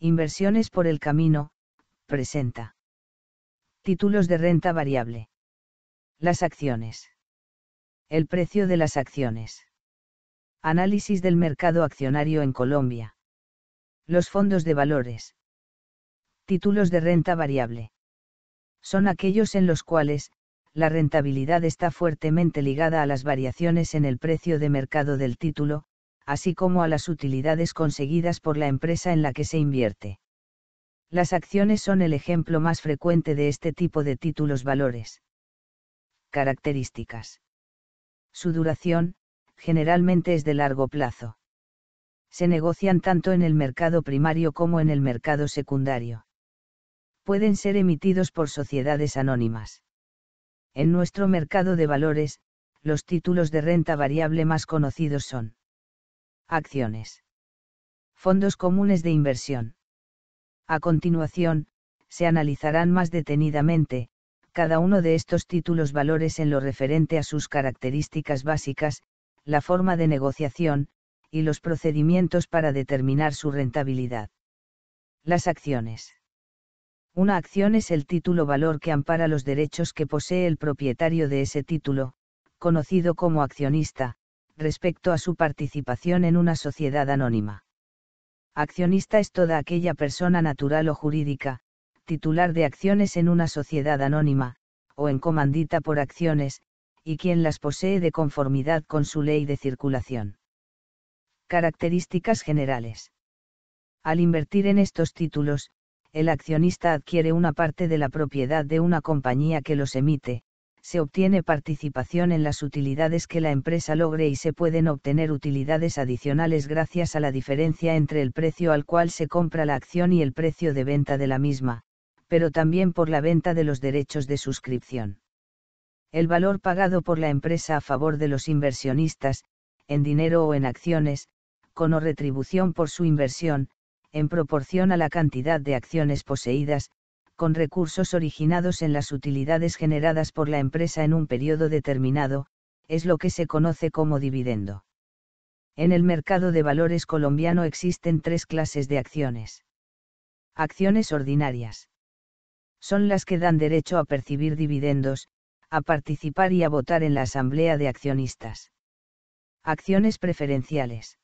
Inversiones por el camino, presenta. Títulos de renta variable. Las acciones. El precio de las acciones. Análisis del mercado accionario en Colombia. Los fondos de valores. Títulos de renta variable. Son aquellos en los cuales, la rentabilidad está fuertemente ligada a las variaciones en el precio de mercado del título, así como a las utilidades conseguidas por la empresa en la que se invierte. Las acciones son el ejemplo más frecuente de este tipo de títulos valores. Características. Su duración, generalmente es de largo plazo. Se negocian tanto en el mercado primario como en el mercado secundario. Pueden ser emitidos por sociedades anónimas. En nuestro mercado de valores, los títulos de renta variable más conocidos son Acciones. Fondos comunes de inversión. A continuación, se analizarán más detenidamente, cada uno de estos títulos valores en lo referente a sus características básicas, la forma de negociación, y los procedimientos para determinar su rentabilidad. Las acciones. Una acción es el título valor que ampara los derechos que posee el propietario de ese título, conocido como accionista, respecto a su participación en una sociedad anónima. Accionista es toda aquella persona natural o jurídica, titular de acciones en una sociedad anónima, o en comandita por acciones, y quien las posee de conformidad con su ley de circulación. Características generales. Al invertir en estos títulos, el accionista adquiere una parte de la propiedad de una compañía que los emite, se obtiene participación en las utilidades que la empresa logre y se pueden obtener utilidades adicionales gracias a la diferencia entre el precio al cual se compra la acción y el precio de venta de la misma, pero también por la venta de los derechos de suscripción. El valor pagado por la empresa a favor de los inversionistas, en dinero o en acciones, con o retribución por su inversión, en proporción a la cantidad de acciones poseídas, con recursos originados en las utilidades generadas por la empresa en un periodo determinado, es lo que se conoce como dividendo. En el mercado de valores colombiano existen tres clases de acciones. Acciones ordinarias. Son las que dan derecho a percibir dividendos, a participar y a votar en la asamblea de accionistas. Acciones preferenciales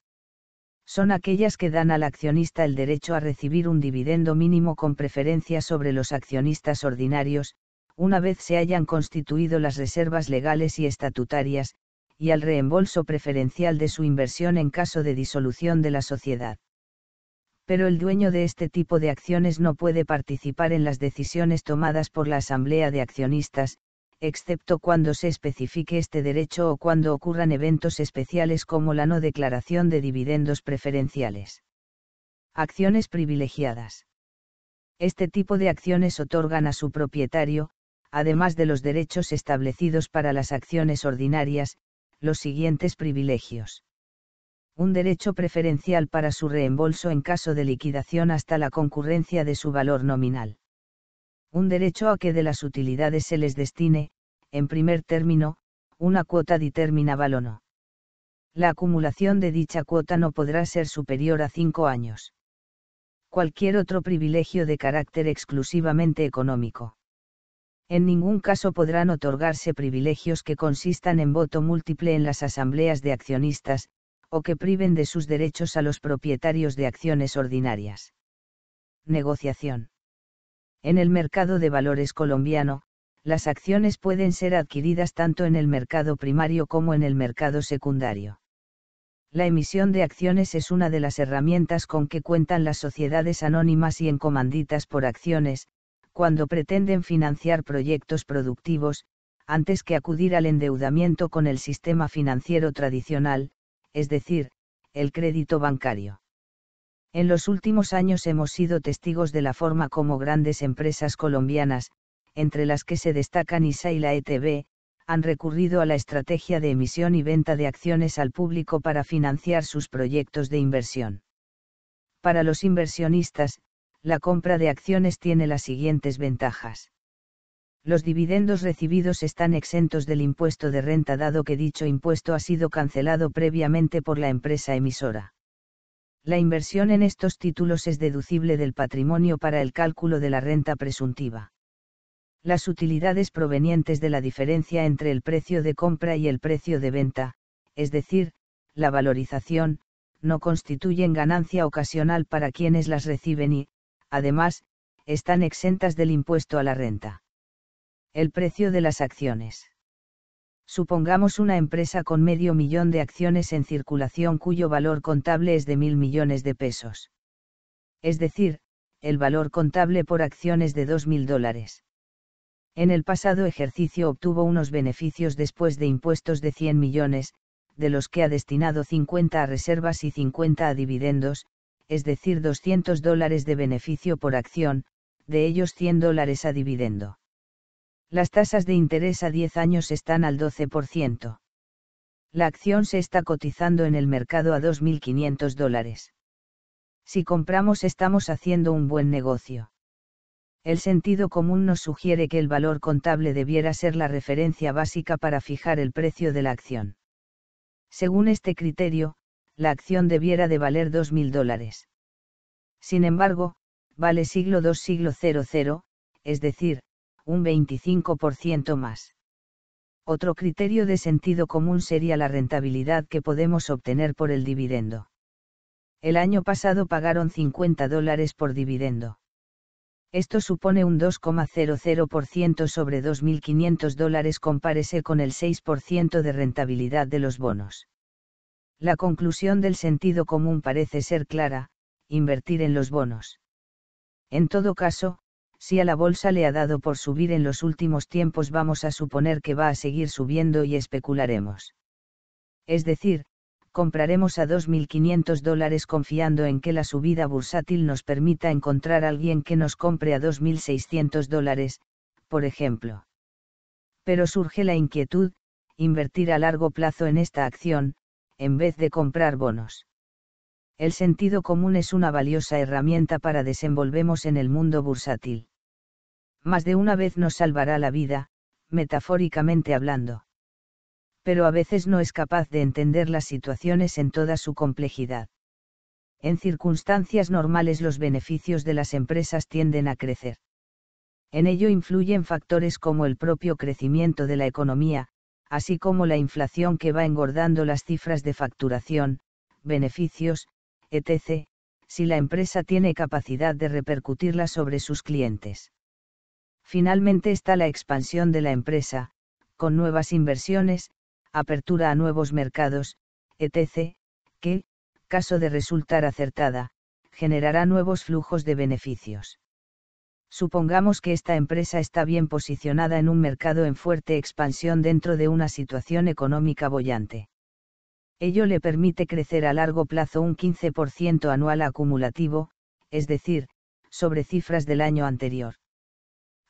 son aquellas que dan al accionista el derecho a recibir un dividendo mínimo con preferencia sobre los accionistas ordinarios, una vez se hayan constituido las reservas legales y estatutarias, y al reembolso preferencial de su inversión en caso de disolución de la sociedad. Pero el dueño de este tipo de acciones no puede participar en las decisiones tomadas por la Asamblea de Accionistas, excepto cuando se especifique este derecho o cuando ocurran eventos especiales como la no declaración de dividendos preferenciales. Acciones privilegiadas. Este tipo de acciones otorgan a su propietario, además de los derechos establecidos para las acciones ordinarias, los siguientes privilegios. Un derecho preferencial para su reembolso en caso de liquidación hasta la concurrencia de su valor nominal. Un derecho a que de las utilidades se les destine, en primer término, una cuota determina no. La acumulación de dicha cuota no podrá ser superior a cinco años. Cualquier otro privilegio de carácter exclusivamente económico. En ningún caso podrán otorgarse privilegios que consistan en voto múltiple en las asambleas de accionistas, o que priven de sus derechos a los propietarios de acciones ordinarias. Negociación. En el mercado de valores colombiano, las acciones pueden ser adquiridas tanto en el mercado primario como en el mercado secundario. La emisión de acciones es una de las herramientas con que cuentan las sociedades anónimas y encomanditas por acciones, cuando pretenden financiar proyectos productivos, antes que acudir al endeudamiento con el sistema financiero tradicional, es decir, el crédito bancario. En los últimos años hemos sido testigos de la forma como grandes empresas colombianas, entre las que se destacan ISA y la ETB, han recurrido a la estrategia de emisión y venta de acciones al público para financiar sus proyectos de inversión. Para los inversionistas, la compra de acciones tiene las siguientes ventajas. Los dividendos recibidos están exentos del impuesto de renta dado que dicho impuesto ha sido cancelado previamente por la empresa emisora. La inversión en estos títulos es deducible del patrimonio para el cálculo de la renta presuntiva las utilidades provenientes de la diferencia entre el precio de compra y el precio de venta, es decir, la valorización, no constituyen ganancia ocasional para quienes las reciben y, además, están exentas del impuesto a la renta. El precio de las acciones. Supongamos una empresa con medio millón de acciones en circulación cuyo valor contable es de mil millones de pesos. Es decir, el valor contable por acciones de dos mil dólares. En el pasado ejercicio obtuvo unos beneficios después de impuestos de 100 millones, de los que ha destinado 50 a reservas y 50 a dividendos, es decir 200 dólares de beneficio por acción, de ellos 100 dólares a dividendo. Las tasas de interés a 10 años están al 12%. La acción se está cotizando en el mercado a 2.500 dólares. Si compramos estamos haciendo un buen negocio el sentido común nos sugiere que el valor contable debiera ser la referencia básica para fijar el precio de la acción. Según este criterio, la acción debiera de valer 2.000 dólares. Sin embargo, vale siglo 2 siglo 00, es decir, un 25% más. Otro criterio de sentido común sería la rentabilidad que podemos obtener por el dividendo. El año pasado pagaron 50 dólares por dividendo. Esto supone un 2,00% sobre 2.500 dólares compárese con el 6% de rentabilidad de los bonos. La conclusión del sentido común parece ser clara, invertir en los bonos. En todo caso, si a la bolsa le ha dado por subir en los últimos tiempos vamos a suponer que va a seguir subiendo y especularemos. Es decir, compraremos a 2.500 dólares confiando en que la subida bursátil nos permita encontrar alguien que nos compre a 2.600 dólares, por ejemplo. Pero surge la inquietud, invertir a largo plazo en esta acción, en vez de comprar bonos. El sentido común es una valiosa herramienta para desenvolvemos en el mundo bursátil. Más de una vez nos salvará la vida, metafóricamente hablando pero a veces no es capaz de entender las situaciones en toda su complejidad. En circunstancias normales los beneficios de las empresas tienden a crecer. En ello influyen factores como el propio crecimiento de la economía, así como la inflación que va engordando las cifras de facturación, beneficios, etc., si la empresa tiene capacidad de repercutirla sobre sus clientes. Finalmente está la expansión de la empresa, con nuevas inversiones, apertura a nuevos mercados, etc., que, caso de resultar acertada, generará nuevos flujos de beneficios. Supongamos que esta empresa está bien posicionada en un mercado en fuerte expansión dentro de una situación económica bollante. Ello le permite crecer a largo plazo un 15% anual acumulativo, es decir, sobre cifras del año anterior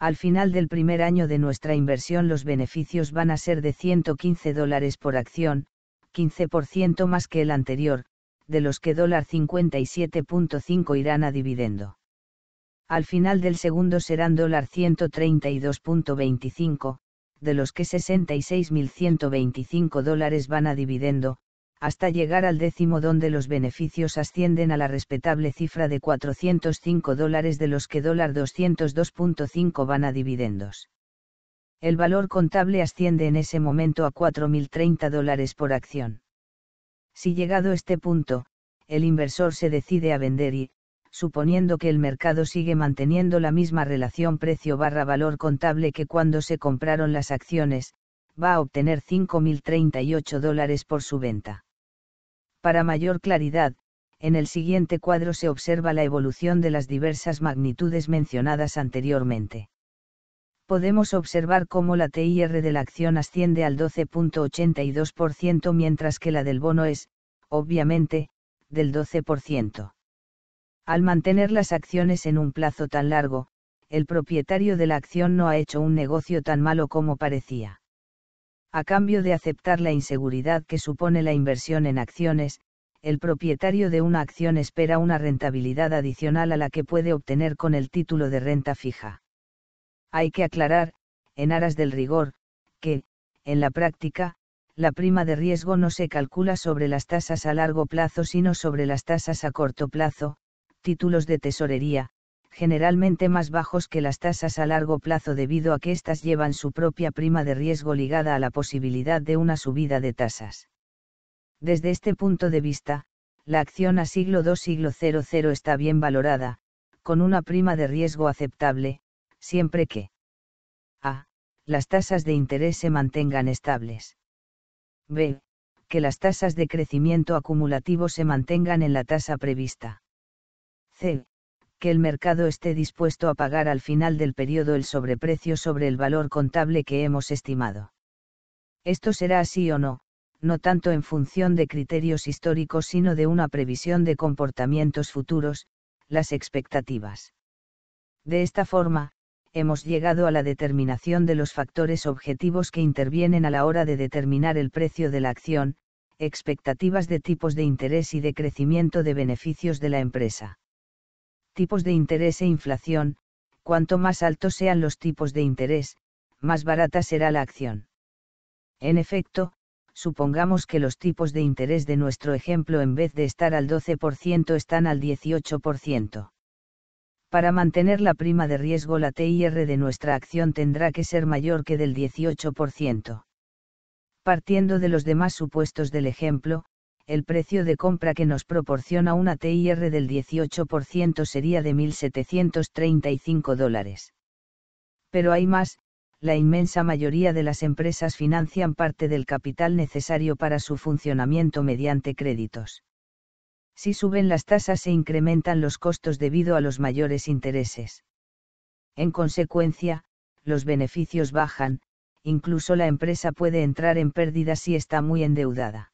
al final del primer año de nuestra inversión los beneficios van a ser de 115 dólares por acción, 15% más que el anterior, de los que dólar $57.5 irán a dividendo. Al final del segundo serán $132.25, de los que 66.125 dólares van a dividendo, hasta llegar al décimo donde los beneficios ascienden a la respetable cifra de 405 dólares de los que dólar $202.5 van a dividendos. El valor contable asciende en ese momento a 4.030 dólares por acción. Si llegado este punto, el inversor se decide a vender y, suponiendo que el mercado sigue manteniendo la misma relación precio barra valor contable que cuando se compraron las acciones, va a obtener 5.038 dólares por su venta. Para mayor claridad, en el siguiente cuadro se observa la evolución de las diversas magnitudes mencionadas anteriormente. Podemos observar cómo la TIR de la acción asciende al 12.82% mientras que la del bono es, obviamente, del 12%. Al mantener las acciones en un plazo tan largo, el propietario de la acción no ha hecho un negocio tan malo como parecía a cambio de aceptar la inseguridad que supone la inversión en acciones, el propietario de una acción espera una rentabilidad adicional a la que puede obtener con el título de renta fija. Hay que aclarar, en aras del rigor, que, en la práctica, la prima de riesgo no se calcula sobre las tasas a largo plazo sino sobre las tasas a corto plazo, títulos de tesorería, generalmente más bajos que las tasas a largo plazo debido a que éstas llevan su propia prima de riesgo ligada a la posibilidad de una subida de tasas. Desde este punto de vista, la acción a siglo II siglo 00 está bien valorada, con una prima de riesgo aceptable, siempre que a. las tasas de interés se mantengan estables. b. que las tasas de crecimiento acumulativo se mantengan en la tasa prevista. c que el mercado esté dispuesto a pagar al final del periodo el sobreprecio sobre el valor contable que hemos estimado. Esto será así o no, no tanto en función de criterios históricos sino de una previsión de comportamientos futuros, las expectativas. De esta forma, hemos llegado a la determinación de los factores objetivos que intervienen a la hora de determinar el precio de la acción, expectativas de tipos de interés y de crecimiento de beneficios de la empresa tipos de interés e inflación, cuanto más altos sean los tipos de interés, más barata será la acción. En efecto, supongamos que los tipos de interés de nuestro ejemplo en vez de estar al 12% están al 18%. Para mantener la prima de riesgo la TIR de nuestra acción tendrá que ser mayor que del 18%. Partiendo de los demás supuestos del ejemplo, el precio de compra que nos proporciona una TIR del 18% sería de 1.735 dólares. Pero hay más, la inmensa mayoría de las empresas financian parte del capital necesario para su funcionamiento mediante créditos. Si suben las tasas se incrementan los costos debido a los mayores intereses. En consecuencia, los beneficios bajan, incluso la empresa puede entrar en pérdida si está muy endeudada.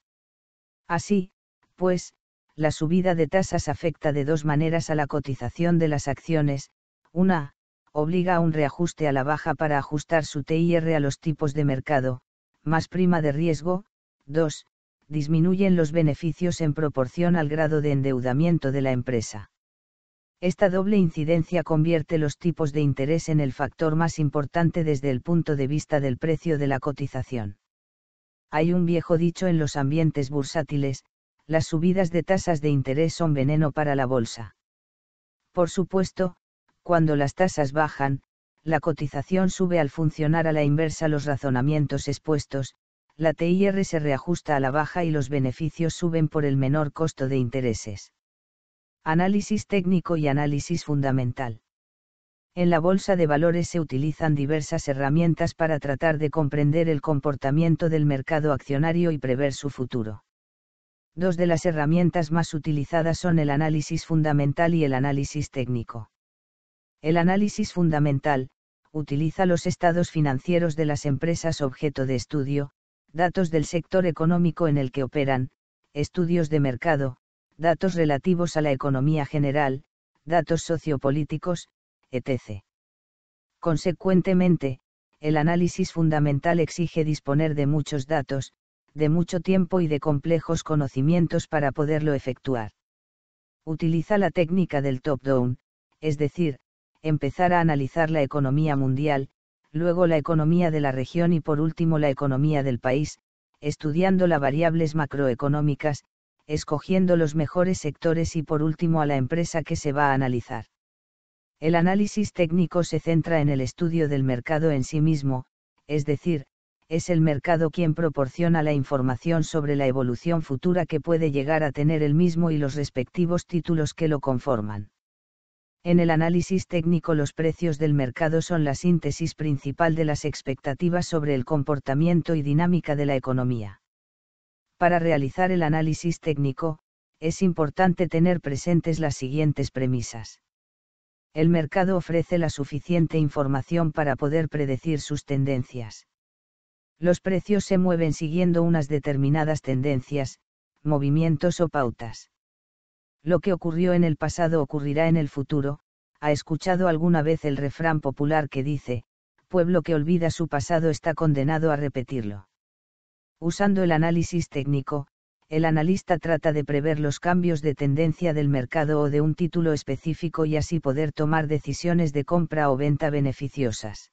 Así, pues, la subida de tasas afecta de dos maneras a la cotización de las acciones, una, obliga a un reajuste a la baja para ajustar su TIR a los tipos de mercado, más prima de riesgo, 2. Disminuyen los beneficios en proporción al grado de endeudamiento de la empresa. Esta doble incidencia convierte los tipos de interés en el factor más importante desde el punto de vista del precio de la cotización hay un viejo dicho en los ambientes bursátiles, las subidas de tasas de interés son veneno para la bolsa. Por supuesto, cuando las tasas bajan, la cotización sube al funcionar a la inversa los razonamientos expuestos, la TIR se reajusta a la baja y los beneficios suben por el menor costo de intereses. Análisis técnico y análisis fundamental. En la bolsa de valores se utilizan diversas herramientas para tratar de comprender el comportamiento del mercado accionario y prever su futuro. Dos de las herramientas más utilizadas son el análisis fundamental y el análisis técnico. El análisis fundamental, utiliza los estados financieros de las empresas objeto de estudio, datos del sector económico en el que operan, estudios de mercado, datos relativos a la economía general, datos sociopolíticos, etc. Consecuentemente, el análisis fundamental exige disponer de muchos datos, de mucho tiempo y de complejos conocimientos para poderlo efectuar. Utiliza la técnica del top-down, es decir, empezar a analizar la economía mundial, luego la economía de la región y por último la economía del país, estudiando las variables macroeconómicas, escogiendo los mejores sectores y por último a la empresa que se va a analizar. El análisis técnico se centra en el estudio del mercado en sí mismo, es decir, es el mercado quien proporciona la información sobre la evolución futura que puede llegar a tener el mismo y los respectivos títulos que lo conforman. En el análisis técnico los precios del mercado son la síntesis principal de las expectativas sobre el comportamiento y dinámica de la economía. Para realizar el análisis técnico, es importante tener presentes las siguientes premisas el mercado ofrece la suficiente información para poder predecir sus tendencias. Los precios se mueven siguiendo unas determinadas tendencias, movimientos o pautas. Lo que ocurrió en el pasado ocurrirá en el futuro, ha escuchado alguna vez el refrán popular que dice, pueblo que olvida su pasado está condenado a repetirlo. Usando el análisis técnico, el analista trata de prever los cambios de tendencia del mercado o de un título específico y así poder tomar decisiones de compra o venta beneficiosas.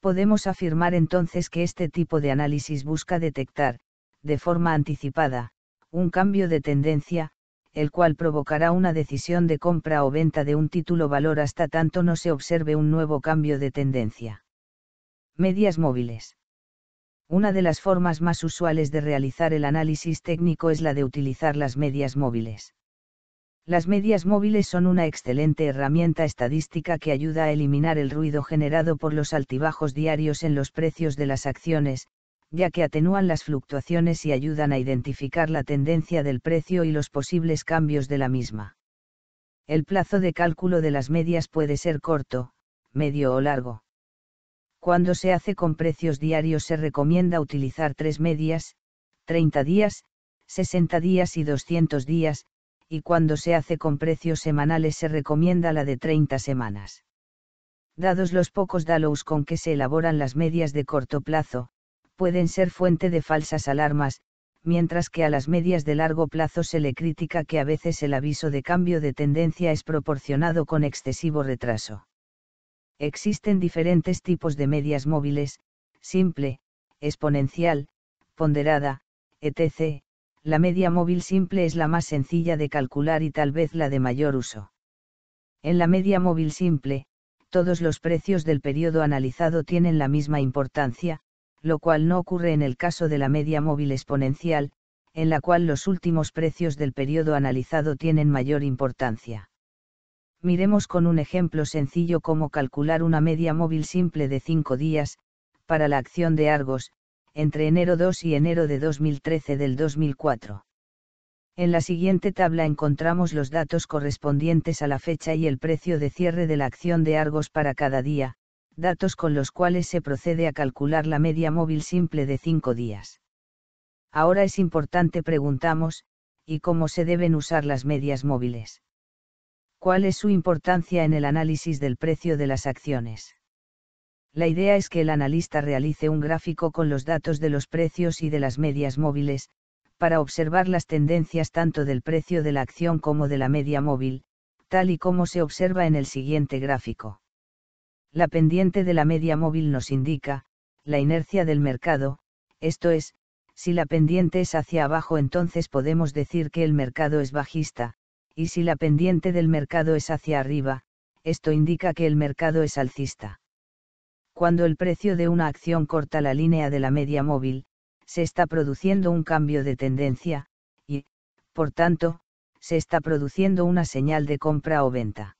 Podemos afirmar entonces que este tipo de análisis busca detectar, de forma anticipada, un cambio de tendencia, el cual provocará una decisión de compra o venta de un título valor hasta tanto no se observe un nuevo cambio de tendencia. Medias móviles una de las formas más usuales de realizar el análisis técnico es la de utilizar las medias móviles. Las medias móviles son una excelente herramienta estadística que ayuda a eliminar el ruido generado por los altibajos diarios en los precios de las acciones, ya que atenúan las fluctuaciones y ayudan a identificar la tendencia del precio y los posibles cambios de la misma. El plazo de cálculo de las medias puede ser corto, medio o largo. Cuando se hace con precios diarios se recomienda utilizar tres medias, 30 días, 60 días y 200 días, y cuando se hace con precios semanales se recomienda la de 30 semanas. Dados los pocos dalos con que se elaboran las medias de corto plazo, pueden ser fuente de falsas alarmas, mientras que a las medias de largo plazo se le critica que a veces el aviso de cambio de tendencia es proporcionado con excesivo retraso. Existen diferentes tipos de medias móviles, simple, exponencial, ponderada, etc. La media móvil simple es la más sencilla de calcular y tal vez la de mayor uso. En la media móvil simple, todos los precios del periodo analizado tienen la misma importancia, lo cual no ocurre en el caso de la media móvil exponencial, en la cual los últimos precios del periodo analizado tienen mayor importancia miremos con un ejemplo sencillo cómo calcular una media móvil simple de 5 días, para la acción de Argos, entre enero 2 y enero de 2013 del 2004. En la siguiente tabla encontramos los datos correspondientes a la fecha y el precio de cierre de la acción de Argos para cada día, datos con los cuales se procede a calcular la media móvil simple de 5 días. Ahora es importante preguntamos, ¿y cómo se deben usar las medias móviles? ¿Cuál es su importancia en el análisis del precio de las acciones? La idea es que el analista realice un gráfico con los datos de los precios y de las medias móviles, para observar las tendencias tanto del precio de la acción como de la media móvil, tal y como se observa en el siguiente gráfico. La pendiente de la media móvil nos indica, la inercia del mercado, esto es, si la pendiente es hacia abajo entonces podemos decir que el mercado es bajista, y si la pendiente del mercado es hacia arriba, esto indica que el mercado es alcista. Cuando el precio de una acción corta la línea de la media móvil, se está produciendo un cambio de tendencia, y, por tanto, se está produciendo una señal de compra o venta.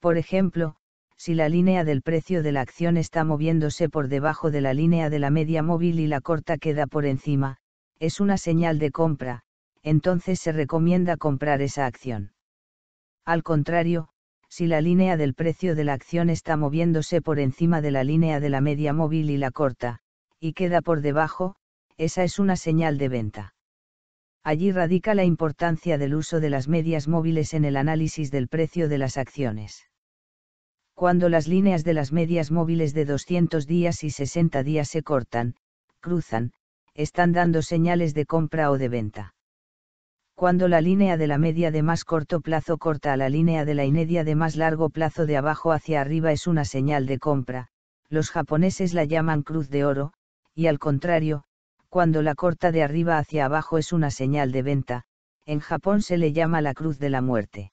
Por ejemplo, si la línea del precio de la acción está moviéndose por debajo de la línea de la media móvil y la corta queda por encima, es una señal de compra, entonces se recomienda comprar esa acción. Al contrario, si la línea del precio de la acción está moviéndose por encima de la línea de la media móvil y la corta, y queda por debajo, esa es una señal de venta. Allí radica la importancia del uso de las medias móviles en el análisis del precio de las acciones. Cuando las líneas de las medias móviles de 200 días y 60 días se cortan, cruzan, están dando señales de compra o de venta cuando la línea de la media de más corto plazo corta a la línea de la inedia de más largo plazo de abajo hacia arriba es una señal de compra, los japoneses la llaman cruz de oro, y al contrario, cuando la corta de arriba hacia abajo es una señal de venta, en Japón se le llama la cruz de la muerte.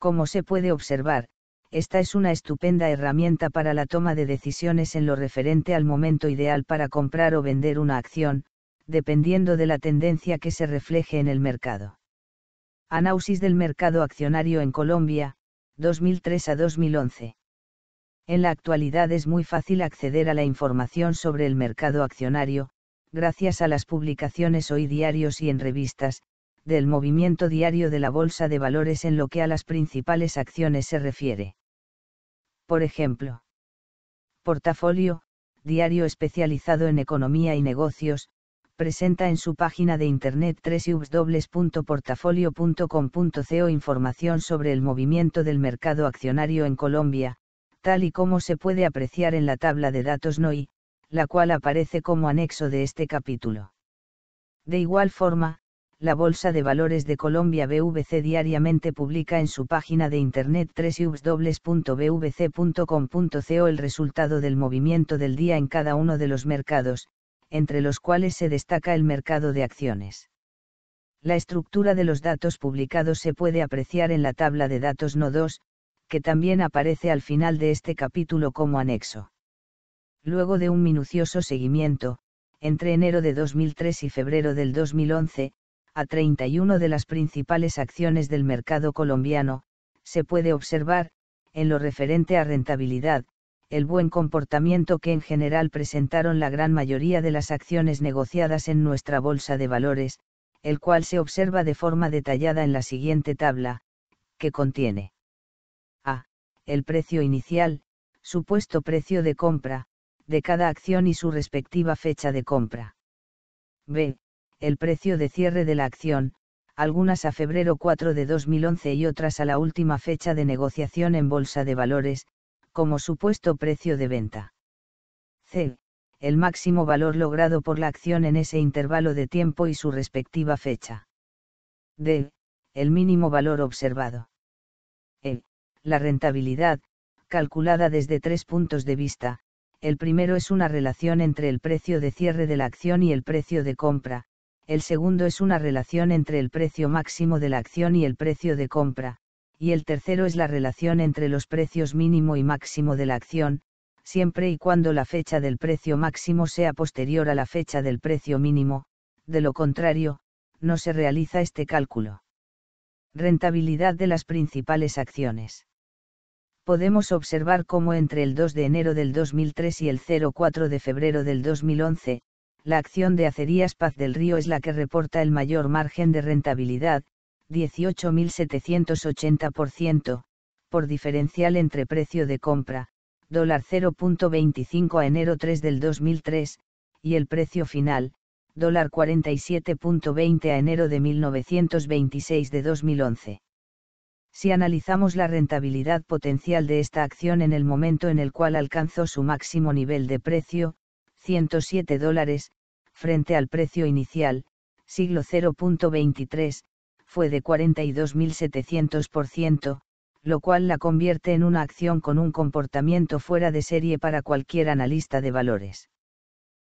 Como se puede observar, esta es una estupenda herramienta para la toma de decisiones en lo referente al momento ideal para comprar o vender una acción, dependiendo de la tendencia que se refleje en el mercado. Análisis del mercado accionario en Colombia, 2003 a 2011. En la actualidad es muy fácil acceder a la información sobre el mercado accionario, gracias a las publicaciones hoy diarios y en revistas, del movimiento diario de la Bolsa de Valores en lo que a las principales acciones se refiere. Por ejemplo, Portafolio, diario especializado en economía y negocios, presenta en su página de internet www.portafolio.com.co información sobre el movimiento del mercado accionario en Colombia, tal y como se puede apreciar en la tabla de datos NOI, la cual aparece como anexo de este capítulo. De igual forma, la Bolsa de Valores de Colombia BVC diariamente publica en su página de internet www.bvc.com.co el resultado del movimiento del día en cada uno de los mercados, entre los cuales se destaca el mercado de acciones. La estructura de los datos publicados se puede apreciar en la tabla de datos no 2, que también aparece al final de este capítulo como anexo. Luego de un minucioso seguimiento, entre enero de 2003 y febrero del 2011, a 31 de las principales acciones del mercado colombiano, se puede observar, en lo referente a rentabilidad, el buen comportamiento que en general presentaron la gran mayoría de las acciones negociadas en nuestra bolsa de valores, el cual se observa de forma detallada en la siguiente tabla, que contiene a. el precio inicial, supuesto precio de compra, de cada acción y su respectiva fecha de compra. b. el precio de cierre de la acción, algunas a febrero 4 de 2011 y otras a la última fecha de negociación en bolsa de valores, como supuesto precio de venta. C. El máximo valor logrado por la acción en ese intervalo de tiempo y su respectiva fecha. D. El mínimo valor observado. E. La rentabilidad, calculada desde tres puntos de vista. El primero es una relación entre el precio de cierre de la acción y el precio de compra. El segundo es una relación entre el precio máximo de la acción y el precio de compra y el tercero es la relación entre los precios mínimo y máximo de la acción, siempre y cuando la fecha del precio máximo sea posterior a la fecha del precio mínimo, de lo contrario, no se realiza este cálculo. Rentabilidad de las principales acciones. Podemos observar cómo entre el 2 de enero del 2003 y el 04 de febrero del 2011, la acción de Acerías Paz del Río es la que reporta el mayor margen de rentabilidad, 18.780%, por diferencial entre precio de compra, dólar 0.25 a enero 3 del 2003, y el precio final, dólar 47.20 a enero de 1926 de 2011. Si analizamos la rentabilidad potencial de esta acción en el momento en el cual alcanzó su máximo nivel de precio, 107 dólares, frente al precio inicial, siglo 0.23, fue de 42.700%, lo cual la convierte en una acción con un comportamiento fuera de serie para cualquier analista de valores.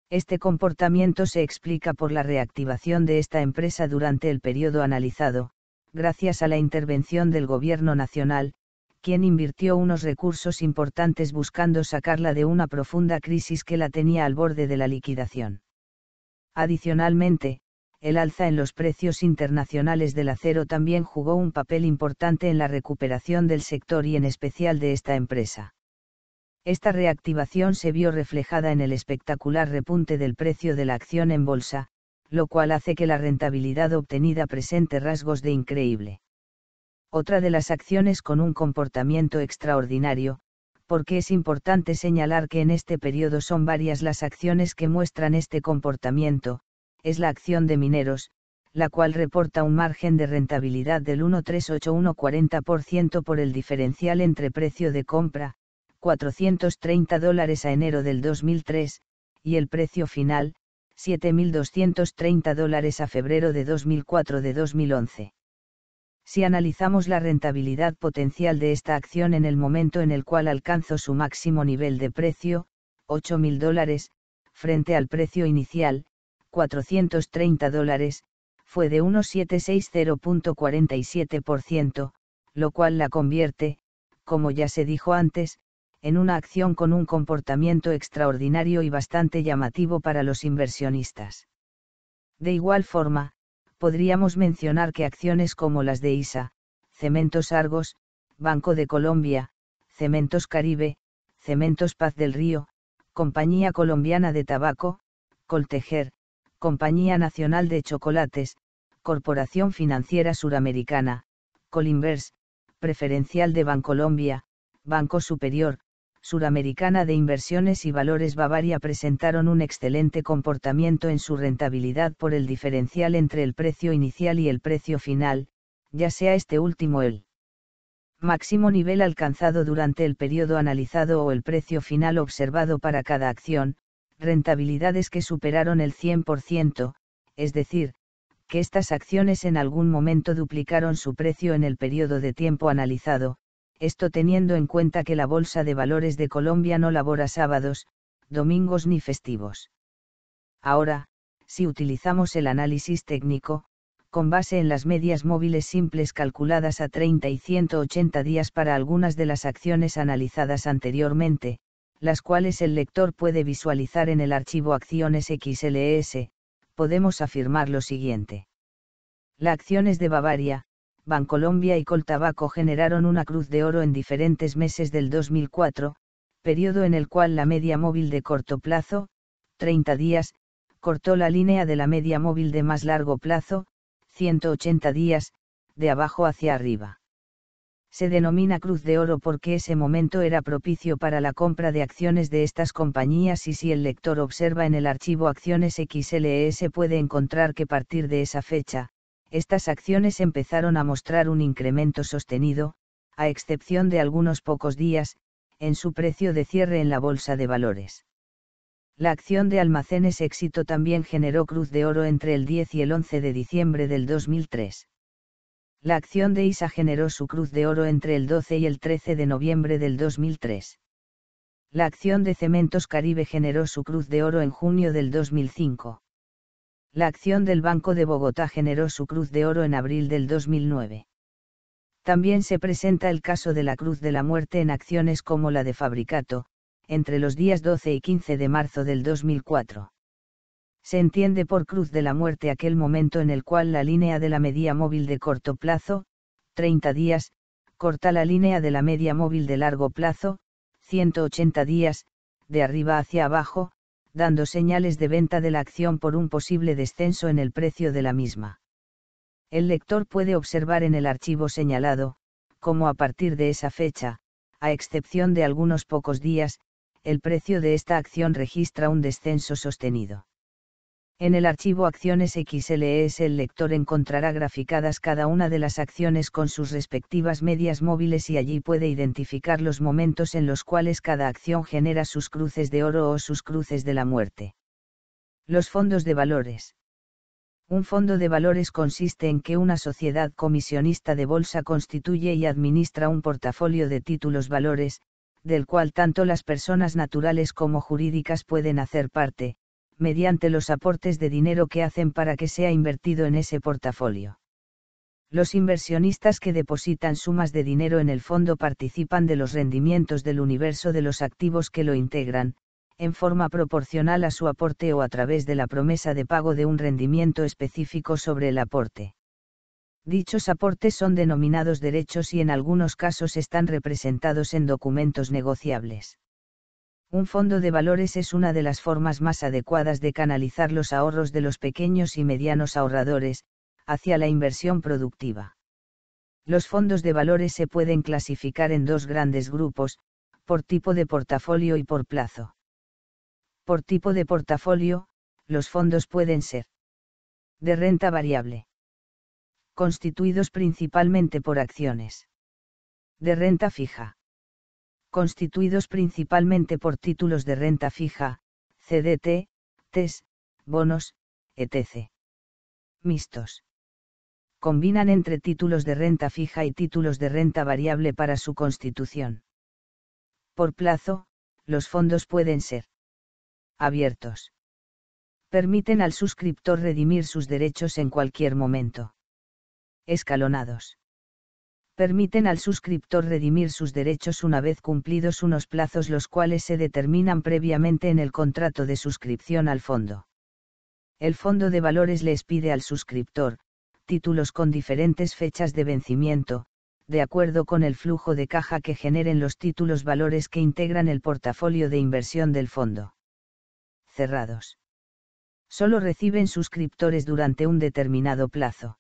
Este comportamiento se explica por la reactivación de esta empresa durante el periodo analizado, gracias a la intervención del Gobierno Nacional, quien invirtió unos recursos importantes buscando sacarla de una profunda crisis que la tenía al borde de la liquidación. Adicionalmente, el alza en los precios internacionales del acero también jugó un papel importante en la recuperación del sector y en especial de esta empresa. Esta reactivación se vio reflejada en el espectacular repunte del precio de la acción en bolsa, lo cual hace que la rentabilidad obtenida presente rasgos de increíble. Otra de las acciones con un comportamiento extraordinario, porque es importante señalar que en este periodo son varias las acciones que muestran este comportamiento, es la acción de mineros, la cual reporta un margen de rentabilidad del 1,38140% por el diferencial entre precio de compra, 430 dólares a enero del 2003, y el precio final, 7.230 dólares a febrero de 2004 de 2011. Si analizamos la rentabilidad potencial de esta acción en el momento en el cual alcanzó su máximo nivel de precio, 8.000 dólares, frente al precio inicial, 430 dólares, fue de 1,760.47%, lo cual la convierte, como ya se dijo antes, en una acción con un comportamiento extraordinario y bastante llamativo para los inversionistas. De igual forma, podríamos mencionar que acciones como las de ISA, Cementos Argos, Banco de Colombia, Cementos Caribe, Cementos Paz del Río, Compañía Colombiana de Tabaco, Coltejer, Compañía Nacional de Chocolates, Corporación Financiera Suramericana, Colinvers, Preferencial de Bancolombia, Banco Superior, Suramericana de Inversiones y Valores Bavaria presentaron un excelente comportamiento en su rentabilidad por el diferencial entre el precio inicial y el precio final, ya sea este último el máximo nivel alcanzado durante el periodo analizado o el precio final observado para cada acción, rentabilidades que superaron el 100%, es decir, que estas acciones en algún momento duplicaron su precio en el periodo de tiempo analizado, esto teniendo en cuenta que la Bolsa de Valores de Colombia no labora sábados, domingos ni festivos. Ahora, si utilizamos el análisis técnico, con base en las medias móviles simples calculadas a 30 y 180 días para algunas de las acciones analizadas anteriormente, las cuales el lector puede visualizar en el archivo acciones XLS, e podemos afirmar lo siguiente. Las acciones de Bavaria, Bancolombia y Coltabaco generaron una cruz de oro en diferentes meses del 2004, periodo en el cual la media móvil de corto plazo, 30 días, cortó la línea de la media móvil de más largo plazo, 180 días, de abajo hacia arriba se denomina Cruz de Oro porque ese momento era propicio para la compra de acciones de estas compañías y si el lector observa en el archivo Acciones XLES puede encontrar que a partir de esa fecha, estas acciones empezaron a mostrar un incremento sostenido, a excepción de algunos pocos días, en su precio de cierre en la bolsa de valores. La acción de almacenes éxito también generó Cruz de Oro entre el 10 y el 11 de diciembre del 2003. La acción de ISA generó su Cruz de Oro entre el 12 y el 13 de noviembre del 2003. La acción de Cementos Caribe generó su Cruz de Oro en junio del 2005. La acción del Banco de Bogotá generó su Cruz de Oro en abril del 2009. También se presenta el caso de la Cruz de la Muerte en acciones como la de Fabricato, entre los días 12 y 15 de marzo del 2004 se entiende por cruz de la muerte aquel momento en el cual la línea de la media móvil de corto plazo, 30 días, corta la línea de la media móvil de largo plazo, 180 días, de arriba hacia abajo, dando señales de venta de la acción por un posible descenso en el precio de la misma. El lector puede observar en el archivo señalado, cómo a partir de esa fecha, a excepción de algunos pocos días, el precio de esta acción registra un descenso sostenido. En el archivo Acciones XLS e el lector encontrará graficadas cada una de las acciones con sus respectivas medias móviles y allí puede identificar los momentos en los cuales cada acción genera sus cruces de oro o sus cruces de la muerte. Los fondos de valores. Un fondo de valores consiste en que una sociedad comisionista de bolsa constituye y administra un portafolio de títulos valores, del cual tanto las personas naturales como jurídicas pueden hacer parte, mediante los aportes de dinero que hacen para que sea invertido en ese portafolio. Los inversionistas que depositan sumas de dinero en el fondo participan de los rendimientos del universo de los activos que lo integran, en forma proporcional a su aporte o a través de la promesa de pago de un rendimiento específico sobre el aporte. Dichos aportes son denominados derechos y en algunos casos están representados en documentos negociables. Un fondo de valores es una de las formas más adecuadas de canalizar los ahorros de los pequeños y medianos ahorradores, hacia la inversión productiva. Los fondos de valores se pueden clasificar en dos grandes grupos, por tipo de portafolio y por plazo. Por tipo de portafolio, los fondos pueden ser de renta variable, constituidos principalmente por acciones, de renta fija, constituidos principalmente por títulos de renta fija, CDT, TES, bonos, etc. Mistos. Combinan entre títulos de renta fija y títulos de renta variable para su constitución. Por plazo, los fondos pueden ser abiertos. Permiten al suscriptor redimir sus derechos en cualquier momento. Escalonados permiten al suscriptor redimir sus derechos una vez cumplidos unos plazos los cuales se determinan previamente en el contrato de suscripción al fondo. El fondo de valores les pide al suscriptor, títulos con diferentes fechas de vencimiento, de acuerdo con el flujo de caja que generen los títulos valores que integran el portafolio de inversión del fondo. Cerrados. Solo reciben suscriptores durante un determinado plazo.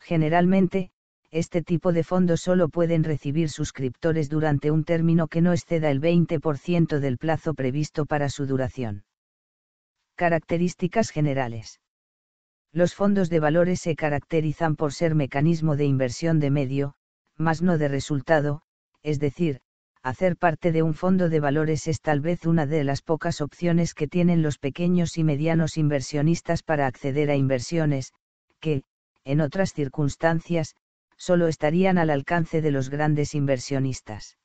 Generalmente, este tipo de fondos solo pueden recibir suscriptores durante un término que no exceda el 20% del plazo previsto para su duración. Características generales. Los fondos de valores se caracterizan por ser mecanismo de inversión de medio, más no de resultado, es decir, hacer parte de un fondo de valores es tal vez una de las pocas opciones que tienen los pequeños y medianos inversionistas para acceder a inversiones, que, en otras circunstancias, solo estarían al alcance de los grandes inversionistas.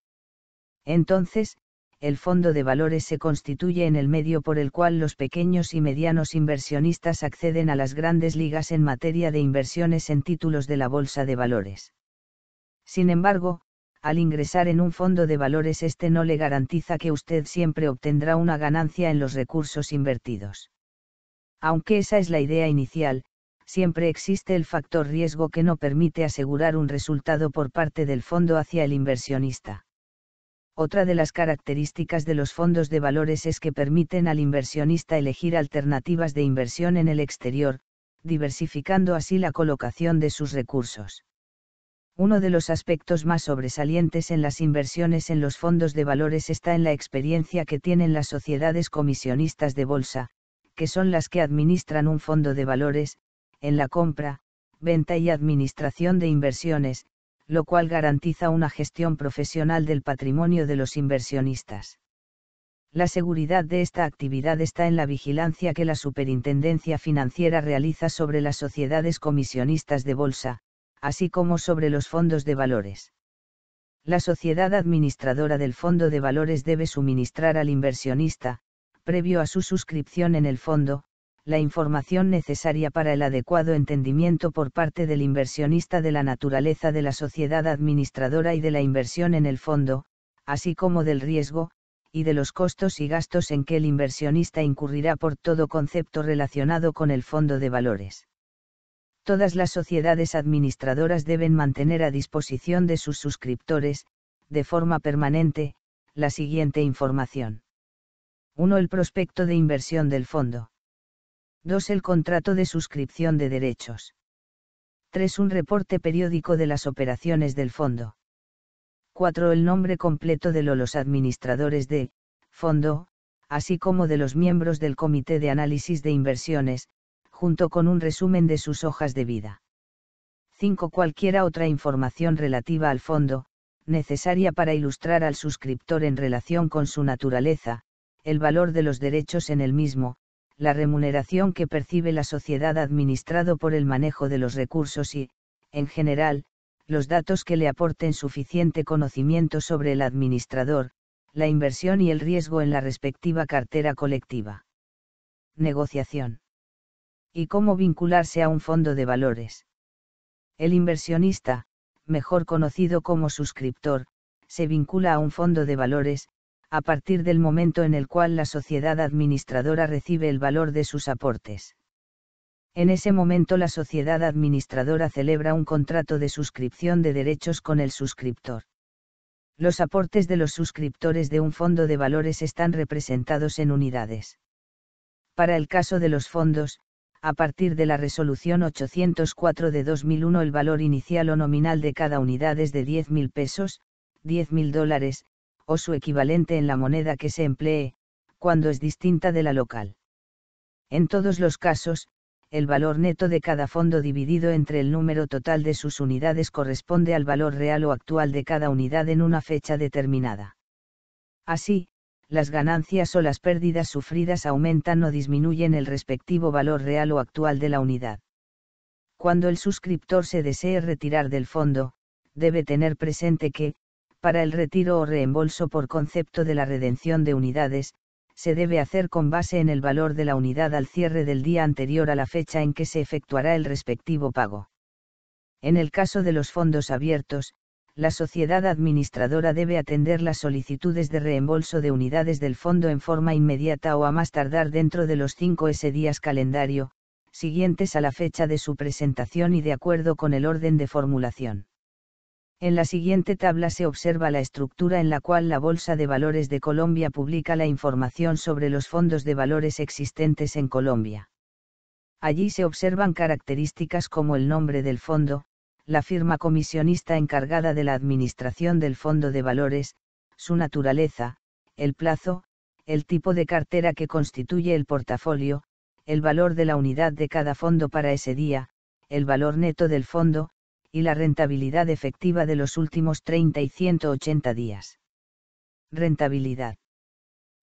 Entonces, el fondo de valores se constituye en el medio por el cual los pequeños y medianos inversionistas acceden a las grandes ligas en materia de inversiones en títulos de la bolsa de valores. Sin embargo, al ingresar en un fondo de valores este no le garantiza que usted siempre obtendrá una ganancia en los recursos invertidos. Aunque esa es la idea inicial, siempre existe el factor riesgo que no permite asegurar un resultado por parte del fondo hacia el inversionista. Otra de las características de los fondos de valores es que permiten al inversionista elegir alternativas de inversión en el exterior, diversificando así la colocación de sus recursos. Uno de los aspectos más sobresalientes en las inversiones en los fondos de valores está en la experiencia que tienen las sociedades comisionistas de bolsa, que son las que administran un fondo de valores, en la compra, venta y administración de inversiones, lo cual garantiza una gestión profesional del patrimonio de los inversionistas. La seguridad de esta actividad está en la vigilancia que la Superintendencia Financiera realiza sobre las sociedades comisionistas de bolsa, así como sobre los fondos de valores. La sociedad administradora del fondo de valores debe suministrar al inversionista, previo a su suscripción en el fondo, la información necesaria para el adecuado entendimiento por parte del inversionista de la naturaleza de la sociedad administradora y de la inversión en el fondo, así como del riesgo, y de los costos y gastos en que el inversionista incurrirá por todo concepto relacionado con el fondo de valores. Todas las sociedades administradoras deben mantener a disposición de sus suscriptores, de forma permanente, la siguiente información. 1. El prospecto de inversión del fondo. 2. El contrato de suscripción de derechos. 3. Un reporte periódico de las operaciones del fondo. 4. El nombre completo de los administradores del fondo, así como de los miembros del Comité de Análisis de Inversiones, junto con un resumen de sus hojas de vida. 5. Cualquiera otra información relativa al fondo, necesaria para ilustrar al suscriptor en relación con su naturaleza, el valor de los derechos en el mismo, la remuneración que percibe la sociedad administrado por el manejo de los recursos y, en general, los datos que le aporten suficiente conocimiento sobre el administrador, la inversión y el riesgo en la respectiva cartera colectiva. Negociación. Y cómo vincularse a un fondo de valores. El inversionista, mejor conocido como suscriptor, se vincula a un fondo de valores, a partir del momento en el cual la sociedad administradora recibe el valor de sus aportes. En ese momento la sociedad administradora celebra un contrato de suscripción de derechos con el suscriptor. Los aportes de los suscriptores de un fondo de valores están representados en unidades. Para el caso de los fondos, a partir de la resolución 804 de 2001 el valor inicial o nominal de cada unidad es de 10.000 pesos, 10.000 dólares, o su equivalente en la moneda que se emplee, cuando es distinta de la local. En todos los casos, el valor neto de cada fondo dividido entre el número total de sus unidades corresponde al valor real o actual de cada unidad en una fecha determinada. Así, las ganancias o las pérdidas sufridas aumentan o disminuyen el respectivo valor real o actual de la unidad. Cuando el suscriptor se desee retirar del fondo, debe tener presente que, para el retiro o reembolso por concepto de la redención de unidades, se debe hacer con base en el valor de la unidad al cierre del día anterior a la fecha en que se efectuará el respectivo pago. En el caso de los fondos abiertos, la sociedad administradora debe atender las solicitudes de reembolso de unidades del fondo en forma inmediata o a más tardar dentro de los 5 S días calendario, siguientes a la fecha de su presentación y de acuerdo con el orden de formulación. En la siguiente tabla se observa la estructura en la cual la Bolsa de Valores de Colombia publica la información sobre los fondos de valores existentes en Colombia. Allí se observan características como el nombre del fondo, la firma comisionista encargada de la administración del fondo de valores, su naturaleza, el plazo, el tipo de cartera que constituye el portafolio, el valor de la unidad de cada fondo para ese día, el valor neto del fondo, y la rentabilidad efectiva de los últimos 30 y 180 días. Rentabilidad.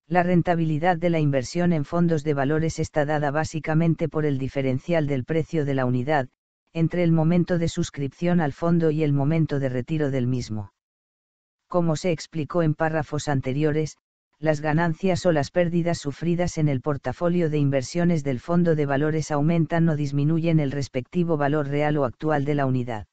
La rentabilidad de la inversión en fondos de valores está dada básicamente por el diferencial del precio de la unidad, entre el momento de suscripción al fondo y el momento de retiro del mismo. Como se explicó en párrafos anteriores, las ganancias o las pérdidas sufridas en el portafolio de inversiones del fondo de valores aumentan o disminuyen el respectivo valor real o actual de la unidad.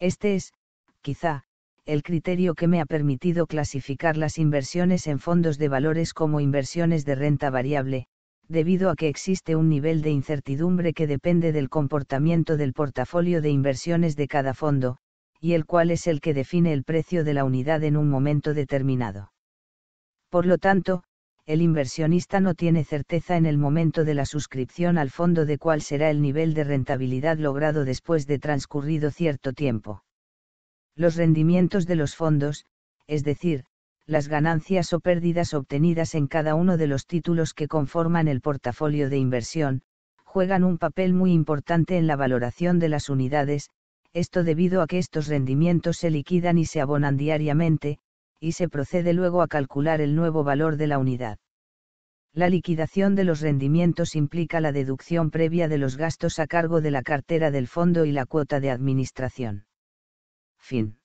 Este es, quizá, el criterio que me ha permitido clasificar las inversiones en fondos de valores como inversiones de renta variable, debido a que existe un nivel de incertidumbre que depende del comportamiento del portafolio de inversiones de cada fondo, y el cual es el que define el precio de la unidad en un momento determinado. Por lo tanto, el inversionista no tiene certeza en el momento de la suscripción al fondo de cuál será el nivel de rentabilidad logrado después de transcurrido cierto tiempo. Los rendimientos de los fondos, es decir, las ganancias o pérdidas obtenidas en cada uno de los títulos que conforman el portafolio de inversión, juegan un papel muy importante en la valoración de las unidades, esto debido a que estos rendimientos se liquidan y se abonan diariamente, y se procede luego a calcular el nuevo valor de la unidad. La liquidación de los rendimientos implica la deducción previa de los gastos a cargo de la cartera del fondo y la cuota de administración. Fin.